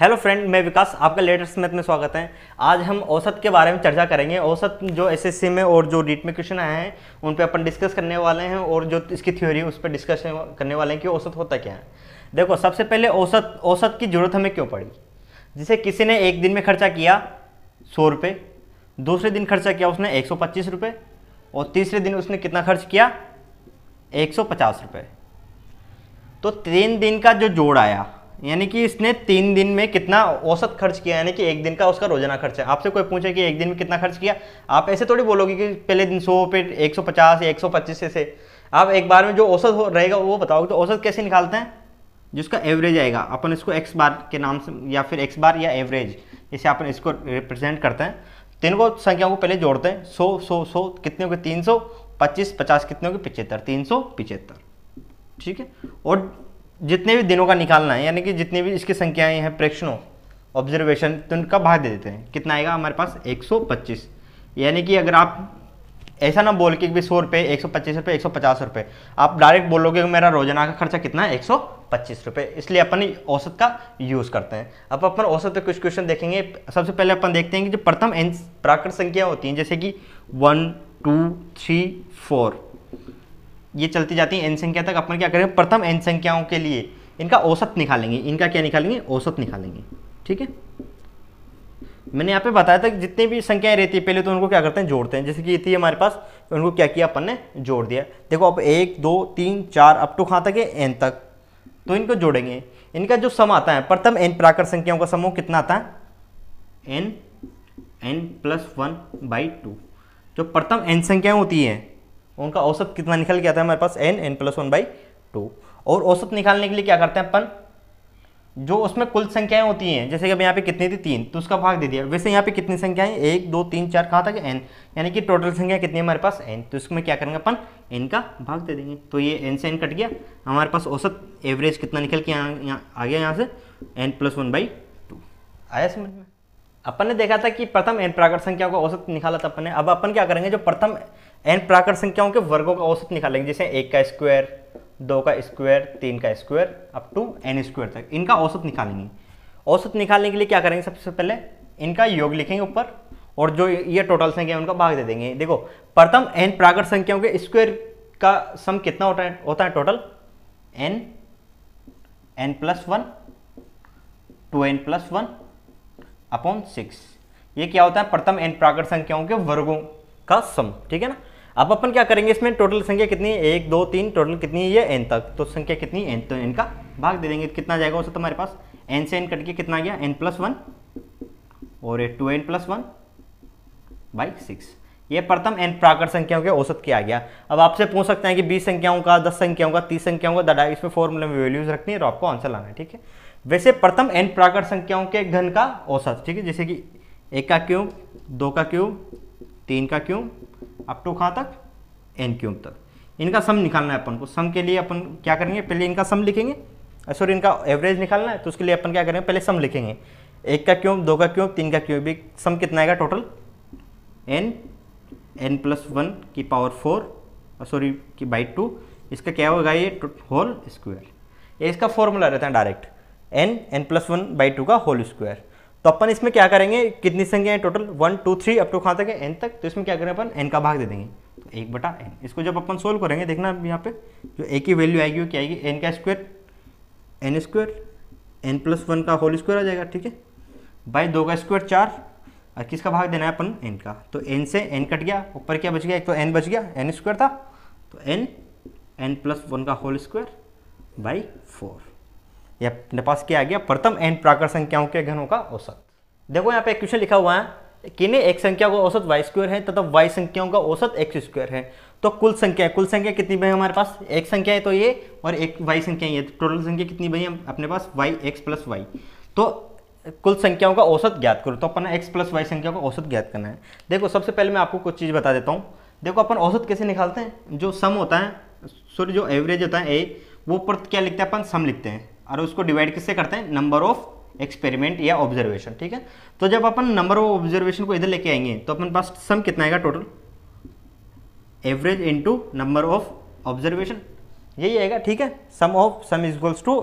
hello friend मैं विकास आपका latest math में स्वागत है आज हम औसत के बारे में चर्चा करेंगे औसत जो एसएससी में और जो रीट में क्वेश्चन आए हैं उन पे अपन डिस्कस करने वाले हैं और जो इसकी थ्योरी है उस पर डिस्कस करने वाले हैं कि औसत होता क्या है देखो सबसे पहले औसत औसत की ज़रूरत हमें क्यों पड़ी जिसे किसी ने एक दिन में खर्चा किया सौ रुपये दूसरे दिन खर्चा किया उसने एक सौ पच्चीस रुपये और तीसरे दिन उसने कितना खर्च किया एक सौ पचास रुपये तो तीन दिन का जो जोड़ आया यानी कि इसने तीन दिन में कितना औसत खर्च किया यानी कि एक दिन का उसका रोजाना खर्च है आपसे कोई पूछे कि एक दिन में कितना खर्च किया आप ऐसे थोड़ी बोलोगे कि पहले दिन सौ फिर एक सौ पचास एक सौ पच्चीस ऐसे आप एक बार में जो औसत हो रहेगा वो बताओगे तो औसत कैसे निकालते हैं जिसका एवरेज आएगा अपन इसको एक्स बार के नाम से या फिर एक्स बार या एवरेज इसे अपन इसको रिप्रेजेंट करते हैं तीन को संख्याओं को पहले जोड़ते हैं सौ सौ सौ कितने हो गए तीन सौ पच्चीस पचास कितने हो गए पिचहत्तर तीन सौ पिचहत्तर ठीक है और जितने भी दिनों का निकालना है यानी कि जितनी भी इसकी संख्याएं हैं प्रेक्षणों ऑब्जर्वेशन तो उनका भाग दे देते हैं कितना आएगा हमारे पास 125 यानी कि अगर आप ऐसा ना बोल के भी सौ रुपये एक सौ पच्चीस रुपये एक सौ पचास रुपये आप डायरेक्ट बोलोगे कि मेरा रोजाना का खर्चा कितना है एक सौ पच्चीस रुपये इसलिए अपन औसत का यूज़ करते हैं अब अपन औसत पर कुछ क्वेश्चन देखेंगे सबसे पहले अपन देखते हैं कि जो प्रथम प्राकृत संख्या होती हैं जैसे कि वन टू थ्री फोर ये चलती जाती है एन संख्या तक अपन क्या करेंगे प्रथम एन संख्याओं के लिए इनका औसत निकालेंगे इनका क्या निकालेंगे औसत निकालेंगे ठीक है मैंने यहाँ पे बताया था कि जितनी भी संख्याएं रहती है पहले तो उनको क्या करते हैं जोड़ते हैं जैसे कि ये थी हमारे पास तो उनको क्या किया अपन ने जोड़ दिया देखो अब एक दो तीन चार अप टू तो कहाँ तक है एन तक तो इनको जोड़ेंगे इनका जो सम आता है प्रथम एन प्राकर संख्याओं का समूह कितना आता है n n plus one by two जो प्रथम एन संख्याएं होती हैं उनका औसत कितना निकल के आता है हमारे पास n n plus one by two और औसत निकालने के लिए क्या करते हैं अपन जो उसमें कुल संख्याएं होती हैं जैसे कि अब यहाँ पे कितनी थी तीन तो उसका भाग दे दिया वैसे यहाँ पे कितनी संख्याएं एक दो तीन चार कहाँ तक एन यानी कि टोटल संख्या कितनी है हमारे पास एन तो इसमें क्या करेंगे अपन एन का भाग दे देंगे तो ये एन से एन कट गया हमारे पास औसत एवरेज कितना निकल के यहाँ आ गया यहाँ से n plus one by two आया समझ में अपन ने देखा था कि प्रथम एन प्राकृत संख्या का औसत निकाला था अपन ने अब अपन क्या करेंगे जो प्रथम एन प्राकृत संख्याओं के वर्गों का औसत निकालेंगे जैसे एक का स्क्वायर दो का स्क्वायर तीन का square up to n square तक इनका औसत निकालेंगे औसत निकालने के लिए क्या करेंगे सबसे पहले इनका योग लिखेंगे ऊपर और जो ये टोटल संख्या है उनका भाग दे देंगे देखो प्रथम एन प्राकृत संख्याओं के स्क्वायर का सम कितना होता है होता है total n n plus one two n plus one upon six ये क्या होता है प्रथम एन प्राकृत संख्याओं के वर्गों का सम ठीक है ना अब अपन क्या करेंगे इसमें टोटल संख्या कितनी है एक दो तीन टोटल कितनी है ये एन तक तो संख्या कितनी एन तो एन का भाग दे देंगे कितना जाएगा उसे तुम्हारे तो पास एन से एन कट के कितना गया एन प्लस वन और ये two n plus one by six ये प्रथम एन प्राकृत संख्याओं के औसत किया गया अब आपसे पूछ सकते हैं कि बीस संख्याओं का दस संख्याओं का तीस संख्याओं का दडा इसमें फॉर्मूले में वैल्यूज रखनी है और आपको आंसर लाना है ठीक है वैसे प्रथम एन प्राकृत संख्याओं के घन का औसत ठीक है जैसे कि एक का क्यूब दो का क्यूब तीन का क्यूब अप टू कहाँ तक एन क्यूब तक इनका सम निकालना है अपन को सम के लिए अपन क्या करेंगे पहले इनका सम लिखेंगे सॉरी इनका एवरेज निकालना है तो उसके लिए अपन क्या करेंगे पहले सम लिखेंगे एक का क्यूब दो का क्यूब तीन का क्यूब एक सम कितना आएगा total n n plus one की पावर फोर सॉरी की बाई टू इसका क्या होगा ये होल स्क्वायर ये इसका फॉर्मूला रहता है direct n n plus one by two का होल स्क्वायर तो अपन इसमें क्या करेंगे कितनी संख्या है total one two three up to कहाँ तक है एन तक तो इसमें क्या करें अपन एन का भाग दे देंगे तो एक बटा एन इसको जब अपन सोल्व करेंगे देखना यहाँ पे जो ए की वैल्यू आएगी वो क्या आएगी एन का square n square n plus one का होल स्क्वायर आ जाएगा ठीक है बाई दो का स्क्वायर चार और किसका भाग देना है अपन एन का तो एन से एन कट गया ऊपर क्या बच गया एक तो एन बच गया एन स्क्वायर था तो एन एन प्लस वन का होल स्क्वायर बाई फोर या अपने पास क्या आ गया प्रथम एन प्राकृत संख्याओं के घनों का औसत देखो यहाँ पे एक क्वेश्चन लिखा हुआ है किन्हीं एक संख्या का औसत वाई स्क्वेयर है तथा वाई संख्याओं का औसत एक्स स्क्वेयर है तो कुल संख्या कुल संख्या कितनी बनी हमारे पास एक संख्या है तो ये और एक वाई संख्या ये टोटल संख्या कितनी बनी अपने पास वाई एक्स प्लस वाई तो कुल संख्याओं का औसत ज्ञात करो तो अपना एक्स प्लस वाई संख्या का औसत ज्ञात करना है देखो सबसे पहले मैं आपको कुछ चीज़ बता देता हूँ देखो अपन औसत कैसे निकालते हैं जो सम होता है सॉरी जो एवरेज होता है ए वो पर क्या लिखते हैं अपन सम लिखते हैं और उसको डिवाइड किससे करते हैं नंबर ऑफ एक्सपेरिमेंट या ऑब्जर्वेशन ठीक है तो जब अपन नंबर ऑफ ऑब्जर्वेशन को इधर लेके आएंगे तो अपन पास सम कितना आएगा total average into number of observation यही आएगा ठीक है sum of sum equals to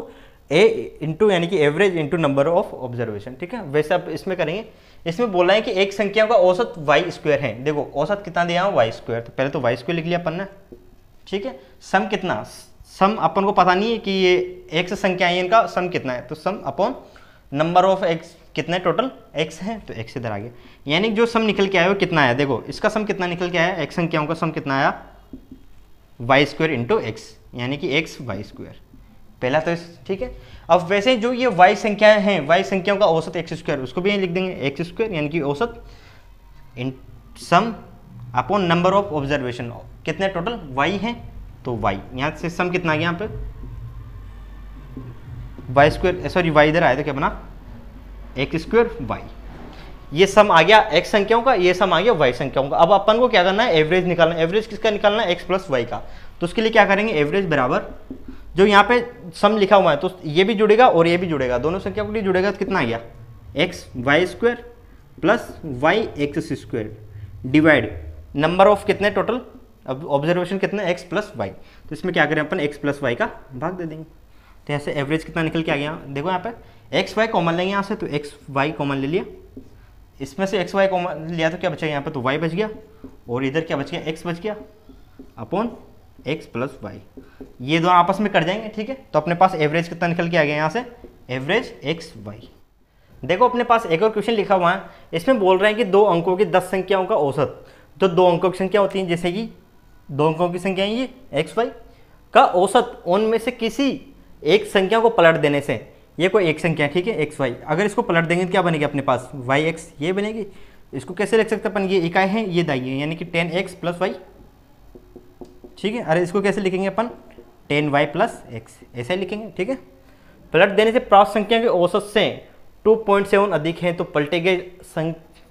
a into यानी कि average into number of observation ठीक है वैसे आप इसमें करेंगे इसमें बोला है कि एक संख्या का औसत वाई स्क्वायर है देखो औसत कितना दिया हूँ वाई स्क्वायर तो पहले तो वाई स्क्वायर लिख लिया अपन ने ठीक है सम कितना सम अपन को पता नहीं है कि ये एक्स संख्या है इनका सम कितना है तो sum upon number of x कितने टोटल एक्स है तो एक्स इधर आ गया यानी जो सम निकल के आया वो कितना आया देखो इसका सम कितना निकल के आया एक्स संख्याओं का सम कितना आया वाई स्क्वायर इंटू एक्स यानी कि एक्स वाई स्क्वायर पहला तो ठीक है अब वैसे जो ये वाई संख्याएं हैं वाई संख्याओं का औसत एक्स स्क्वायर उसको भी लिख देंगे एक्स स्क्वायर यानी कि औसत इन sum upon number of observation कितने टोटल वाई हैं तो वाई यहाँ से सम कितना आ गया यहाँ पे वाई स्क्वेयर सॉरी वाई इधर आया था क्या बना एक्स स्क्वेयर वाई ये सम आ गया एक्स संख्याओं का ये सम आ गया वाई संख्याओं का अब अपन को क्या करना है एवरेज निकालना एवरेज किसका निकालना है एक्स प्लस वाई का तो उसके लिए क्या करेंगे एवरेज बराबर जो यहाँ पे सम लिखा हुआ है तो ये भी जुड़ेगा और ये भी जुड़ेगा दोनों संख्याओं के लिए जुड़ेगा तो कितना आ गया x y square plus y x square divide number of कितने टोटल अब ऑब्जर्वेशन कितना एक्स प्लस वाई तो इसमें क्या करें अपन एक्स प्लस वाई का भाग दे देंगे तो यहाँ से एवरेज कितना निकल के आ गया देखो यहाँ पर एक्स वाई कॉमन लेंगे यहाँ से तो एक्स वाई कॉमन ले लिया इसमें से एक्स वाई कॉमन लिया तो क्या बचा यहाँ पर तो वाई बच गया और इधर क्या बच गया एक्स बच गया अपॉन एक्स प्लस वाई ये दोनों आपस में कर जाएंगे ठीक है तो अपने पास एवरेज कितना निकल के आ गया यहाँ से एवरेज एक्स वाई देखो अपने पास एक और क्वेश्चन लिखा हुआ है इसमें बोल रहे हैं कि दो अंकों की दस संख्याओं का औसत तो दो अंकों की संख्या होती है जैसे कि दो अंकों की संख्या है ये एक्स वाई का औसत उनमें से किसी एक संख्या को पलट देने से ये कोई एक संख्या है ठीक है एक्स वाई अगर इसको पलट देंगे तो क्या बनेगी अपने पास वाई एक्स ये बनेगी इसको कैसे लिख सकते अपन ये इकाई है ये दाई है यानी कि टेन एक्स प्लस वाई ठीक है अरे इसको कैसे लिखेंगे अपन टेन वाई प्लस एक्स ऐसे ही लिखेंगे ठीक है पलट देने से प्राप्त संख्या के औसत से 2.7 अधिक है तो पलटे गए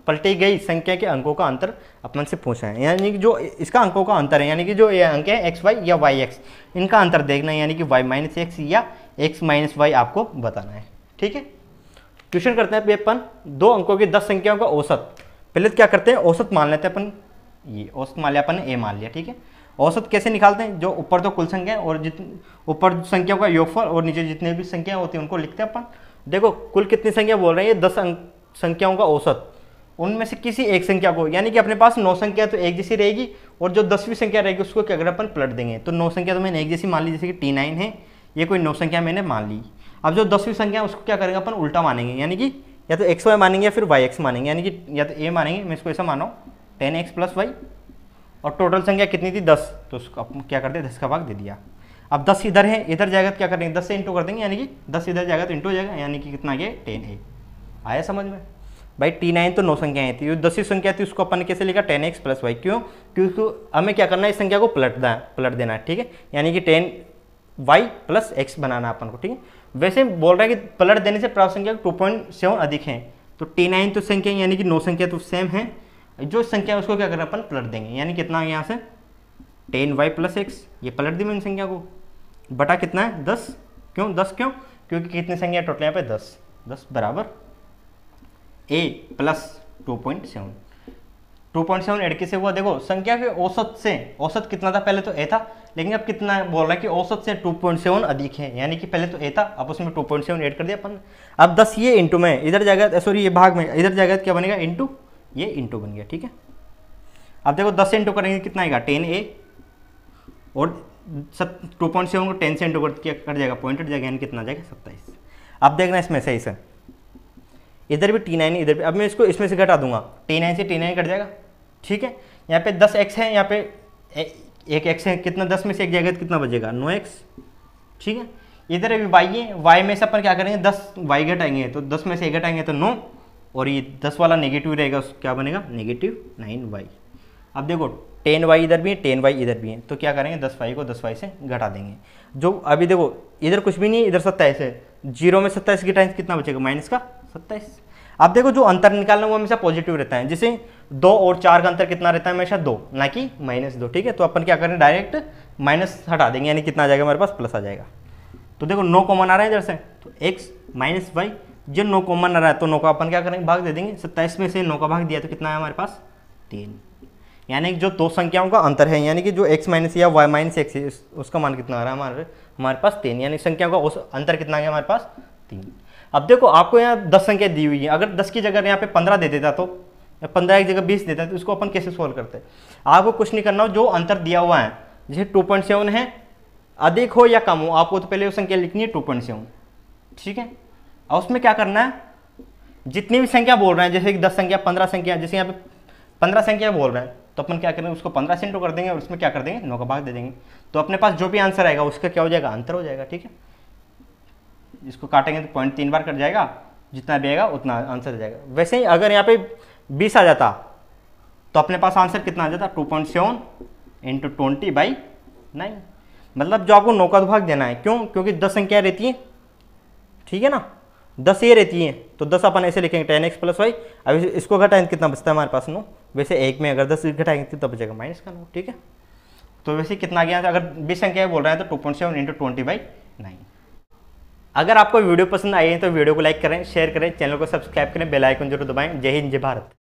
पलटी गई संख्या के अंकों का अंतर अपन से पूछा है यानी कि जो इसका अंकों का अंतर है यानी कि जो ये अंक है एक्स वाई या वाई एक्स इनका अंतर देखना है यानी कि वाई माइनस एक्स या एक्स माइनस वाई आपको बताना है ठीक है क्वेश्चन करते हैं अपन दो अंकों की दस संख्याओं का औसत पहले तो क्या करते हैं औसत मान लेते हैं अपन ये औसत मान लिया अपन ने ए मान लिया ठीक है औसत कैसे निकालते हैं जो ऊपर तो कुल संख्या है और जितने ऊपर संख्याओं का योगफल और नीचे जितने भी संख्याएं होती हैं उनको लिखते हैं अपन देखो कुल कितनी संख्या बोल रहे हैं ये दस संख्याओं का औसत उनमें से किसी एक संख्या को यानी कि अपने पास नौ संख्या तो एक जैसी रहेगी और जो दसवीं संख्या रहेगी उसको अगर अपन पलट देंगे तो नौ संख्या तो मैंने एक जैसी मान ली जैसे कि टी नाइन है ये कोई नौ संख्या मैंने मान ली अब जो दसवीं संख्या है उसको क्या करेंगे अपन उल्टा मानेंगे यानी कि या तो एक्स वाई मानेंगे या फिर वाई एक्स मानेंगे यानी कि या तो ए मानेंगे मैं इसको ऐसा मानो टेन एक्स प्लस वाई और टोटल संख्या कितनी थी दस तो उसको क्या करते हैं दस का भाग दे दिया अब दस इधर है इधर जाएगा तो क्या करेंगे दस से इंटू कर देंगे यानी कि दस इधर जाएगा तो इंटू हो जाएगा यानी कि कितना गया टेन है आया समझ में भाई टी नाइन तो नौ संख्याएं थी जो तो दसवीं संख्या थी उसको अपन ने कैसे लिखा टेन एक्स प्लस वाई क्यों क्योंकि हमें क्या करना है इस संख्या को पलटना पलट देना है ठीक है यानी कि टेन वाई प्लस एक्स बनाना अपन को ठीक है वैसे बोल रहा है कि पलट देने से प्राप्त संख्या टू पॉइंट सेवन अधिक है तो टी नाइन तो संख्या यानी कि नौ संख्या तो सेम है जो संख्या है उसको क्या करना अपन पलट देंगे यानी कितना है यहाँ से टेन वाई प्लस एक्स ये पलट दी मैंने संख्या को बटा कितना है दस क्यों दस क्यों क्योंकि कितनी संख्या टोटल यहाँ पे दस दस बराबर a plus two point seven two point seven add किसे हुआ देखो संख्या के औसत से औसत कितना था पहले तो ए था लेकिन अब कितना बोल रहा है कि औसत से टू पॉइंट सेवन अधिक है यानी कि पहले तो ए था अब उसमें टू पॉइंट सेवन एड कर दिया अपन अब दस ये इंटू में इधर जाएगा सॉरी ये भाग में इधर जाएगा तो क्या बनेगा इंटू ये इंटू बन गया ठीक है अब देखो दस से इंटू करेंगे कितना आएगा टेन ए और सत टू पॉइंट सेवन को टेन से इंटू कर, कर जाएगा पॉइंट जाएगा यानी कितना जाएगा सत्ताईस अब देखना इसमें सही से इधर भी टी नाइन इधर भी अब मैं इसको इसमें से घटा दूंगा टी नाइन से टी नाइन कट जाएगा ठीक है यहाँ पे दस एक्स है यहाँ पे एक एक्स है कितना दस में से एक जाएगा तो कितना बचेगा नो एक्स ठीक है इधर अभी वाई है वाई में से अपन क्या करेंगे दस वाई घटाएंगे तो दस में से एक घटाएंगे तो नो और ये दस वाला नेगेटिव रहेगा क्या बनेगा नेगेटिव नाइन वाई अब देखो टेन वाई इधर भी है टेन वाई इधर भी है तो क्या करेंगे दस वाई को दस वाई से घटा देंगे जो अभी देखो इधर कुछ भी नहीं है इधर सत्ताईस है जीरो में सत्ताईस टाइम्स तो कितना बचेगा माइनस का सत्ताईस आप देखो जो अंतर निकालना वो हमेशा पॉजिटिव रहता है जैसे दो और चार का अंतर कितना रहता है हमेशा दो ना कि माइनस दो ठीक है तो अपन क्या करें डायरेक्ट माइनस हटा देंगे यानी कितना आ जाएगा हमारे पास प्लस आ जाएगा तो देखो नो कॉमन आ रहा है इधर से तो एक्स माइनस वाई जो नो कॉमन आ रहा है तो नो का अपन क्या करेंगे भाग दे देंगे सत्ताईस में से नो का भाग दिया तो कितना है हमारे पास तीन यानी जो दो संख्याओं का अंतर है यानी कि जो x माइनस या y माइनस एक्स उसका मान कितना आ रहा है हमारे हमारे पास तीन यानी संख्याओं का उस अंतर कितना आ गया हमारे पास तीन अब देखो आपको यहाँ दस संख्या दी हुई है अगर दस की जगह यहाँ पे पंद्रह दे देता तो पंद्रह एक जगह बीस देता तो उसको अपन कैसे सोल्व करते आपको कुछ नहीं करना हो जो अंतर दिया हुआ है जैसे टू पॉइंट सेवन है अधिक हो या कम हो आपको तो पहले वो संख्या लिखनी है टू पॉइंट सेवन ठीक है और उसमें क्या करना है जितनी भी संख्या बोल रहे हैं जैसे कि दस संख्या पंद्रह संख्या जैसे यहाँ पे पंद्रह संख्या बोल रहे हैं तो अपन क्या करेंगे उसको पंद्रह सेंटो कर देंगे और उसमें क्या कर देंगे नौ का भाग दे देंगे तो अपने पास जो भी आंसर आएगा उसका क्या हो जाएगा अंतर हो जाएगा ठीक है इसको काटेंगे तो पॉइंट तीन बार कट जाएगा जितना भी आएगा उतना आंसर जाएगा वैसे ही अगर यहाँ पे बीस आ जाता तो अपने पास आंसर कितना आ जाता two point seven into twenty by nine मतलब जो आपको नौका भाग देना है क्यों क्योंकि दस संख्याएँ रहती हैं ठीक है ना दस ये रहती हैं तो दस अपन ऐसे लिखेंगे टेन एक्स प्लस वाई अब इसको घटाएंगे कितना बचता है हमारे पास नो वैसे एक में अगर दस घटाएंगे तो बचेगा माइनस का नो ठीक है तो वैसे कितना गया अगर बीस संख्या बोल रहे हैं तो two point seven into twenty by nine अगर आपको वीडियो पसंद आई है तो वीडियो को लाइक करें शेयर करें चैनल को सब्सक्राइब करें बेल आइकन जरूर दबाएं जय हिंद जय भारत